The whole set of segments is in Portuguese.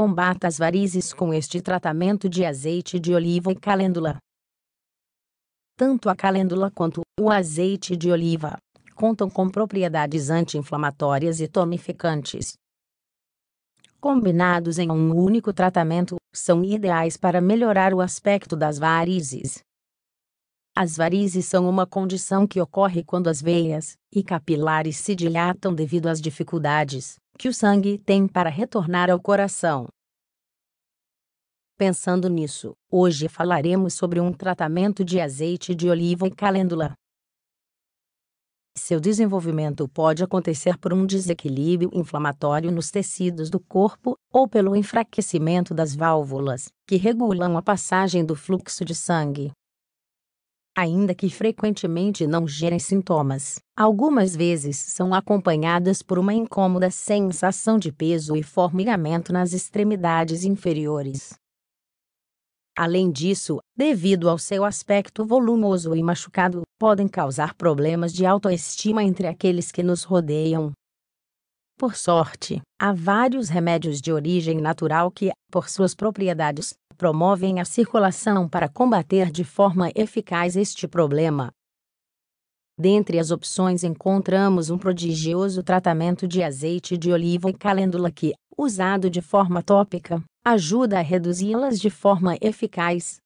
Combata as varizes com este tratamento de azeite de oliva e calêndula. Tanto a calêndula quanto o azeite de oliva contam com propriedades anti-inflamatórias e tonificantes. Combinados em um único tratamento, são ideais para melhorar o aspecto das varizes. As varizes são uma condição que ocorre quando as veias e capilares se dilatam devido às dificuldades que o sangue tem para retornar ao coração. Pensando nisso, hoje falaremos sobre um tratamento de azeite de oliva e calêndula. Seu desenvolvimento pode acontecer por um desequilíbrio inflamatório nos tecidos do corpo ou pelo enfraquecimento das válvulas, que regulam a passagem do fluxo de sangue ainda que frequentemente não gerem sintomas. Algumas vezes são acompanhadas por uma incômoda sensação de peso e formigamento nas extremidades inferiores. Além disso, devido ao seu aspecto volumoso e machucado, podem causar problemas de autoestima entre aqueles que nos rodeiam. Por sorte, há vários remédios de origem natural que, por suas propriedades, promovem a circulação para combater de forma eficaz este problema. Dentre as opções encontramos um prodigioso tratamento de azeite de oliva e calêndula que, usado de forma tópica, ajuda a reduzi-las de forma eficaz.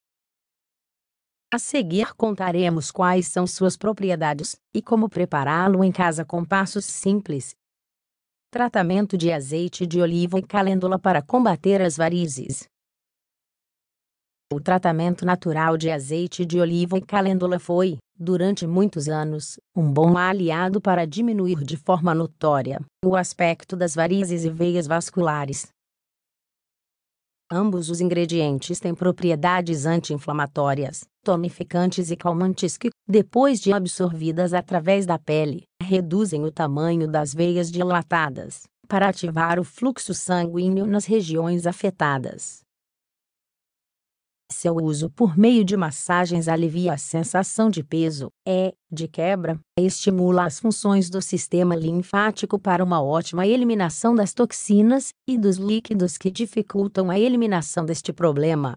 A seguir contaremos quais são suas propriedades e como prepará-lo em casa com passos simples Tratamento de azeite de oliva e calêndula para combater as varizes. O tratamento natural de azeite de oliva e calêndula foi, durante muitos anos, um bom aliado para diminuir de forma notória o aspecto das varizes e veias vasculares. Ambos os ingredientes têm propriedades anti-inflamatórias, tonificantes e calmantes que, depois de absorvidas através da pele, reduzem o tamanho das veias dilatadas, para ativar o fluxo sanguíneo nas regiões afetadas. Seu uso por meio de massagens alivia a sensação de peso, é, de quebra, estimula as funções do sistema linfático para uma ótima eliminação das toxinas e dos líquidos que dificultam a eliminação deste problema.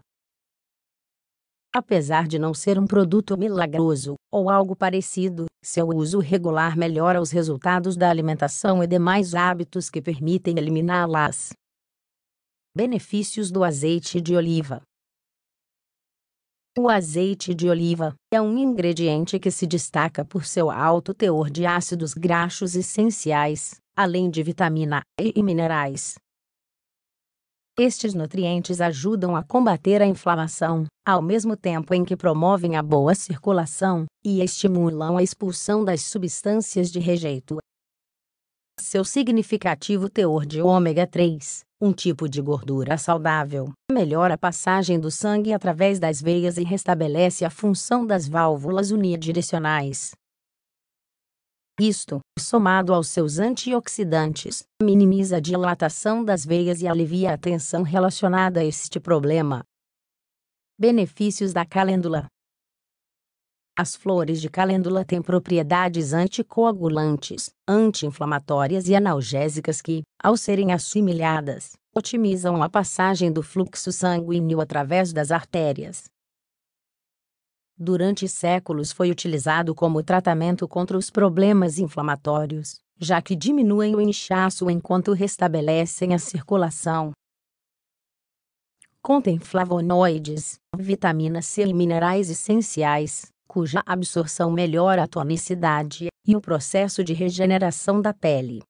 Apesar de não ser um produto milagroso, ou algo parecido, seu uso regular melhora os resultados da alimentação e demais hábitos que permitem eliminá-las. Benefícios do azeite de oliva. O azeite de oliva é um ingrediente que se destaca por seu alto teor de ácidos graxos essenciais, além de vitamina E e minerais, estes nutrientes ajudam a combater a inflamação, ao mesmo tempo em que promovem a boa circulação e estimulam a expulsão das substâncias de rejeito. Seu significativo teor de ômega 3, um tipo de gordura saudável, melhora a passagem do sangue através das veias e restabelece a função das válvulas unidirecionais, isto, somado aos seus antioxidantes, minimiza a dilatação das veias e alivia a tensão relacionada a este problema. Benefícios da calêndula As flores de calêndula têm propriedades anticoagulantes, anti-inflamatórias e analgésicas que, ao serem assimiladas, otimizam a passagem do fluxo sanguíneo através das artérias, durante séculos foi utilizado como tratamento contra os problemas inflamatórios, já que diminuem o inchaço enquanto restabelecem a circulação. Contém flavonoides, vitamina C e minerais essenciais, cuja absorção melhora a tonicidade e o processo de regeneração da pele.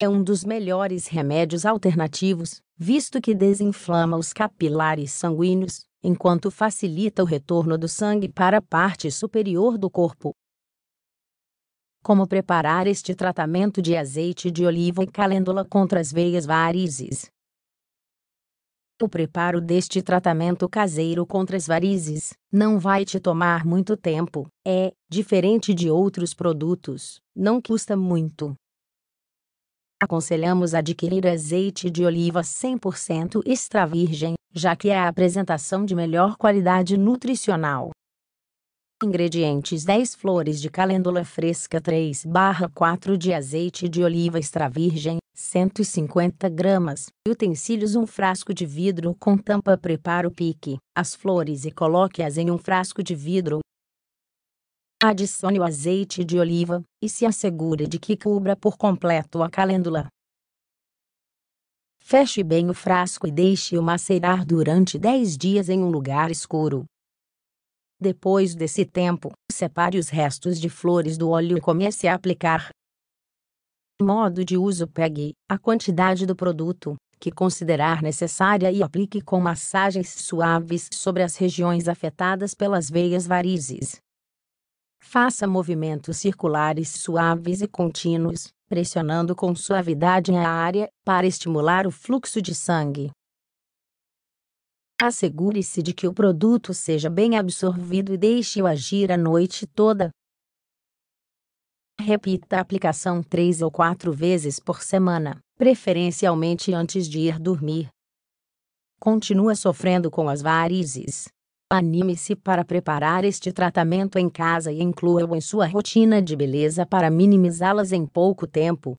É um dos melhores remédios alternativos, visto que desinflama os capilares sanguíneos, enquanto facilita o retorno do sangue para a parte superior do corpo. Como preparar este tratamento de azeite de oliva e calêndula contra as veias varizes? O preparo deste tratamento caseiro contra as varizes não vai te tomar muito tempo, é, diferente de outros produtos, não custa muito. Aconselhamos adquirir azeite de oliva 100% extra virgem já que é a apresentação de melhor qualidade nutricional. Ingredientes 10 flores de calêndula fresca 3 barra 4 de azeite de oliva extra virgem, 150 gramas. Utensílios um frasco de vidro com tampa prepara o pique, as flores e coloque-as em um frasco de vidro. Adicione o azeite de oliva e se assegure de que cubra por completo a calêndula. Feche bem o frasco e deixe-o macerar durante 10 dias em um lugar escuro. Depois desse tempo, separe os restos de flores do óleo e comece a aplicar. Modo de uso: pegue a quantidade do produto que considerar necessária e aplique com massagens suaves sobre as regiões afetadas pelas veias varizes. Faça movimentos circulares suaves e contínuos, pressionando com suavidade a área para estimular o fluxo de sangue. Assegure-se de que o produto seja bem absorvido e deixe-o agir a noite toda. Repita a aplicação três ou quatro vezes por semana, preferencialmente antes de ir dormir. Continua sofrendo com as varizes. Anime-se para preparar este tratamento em casa e inclua-o em sua rotina de beleza para minimizá-las em pouco tempo.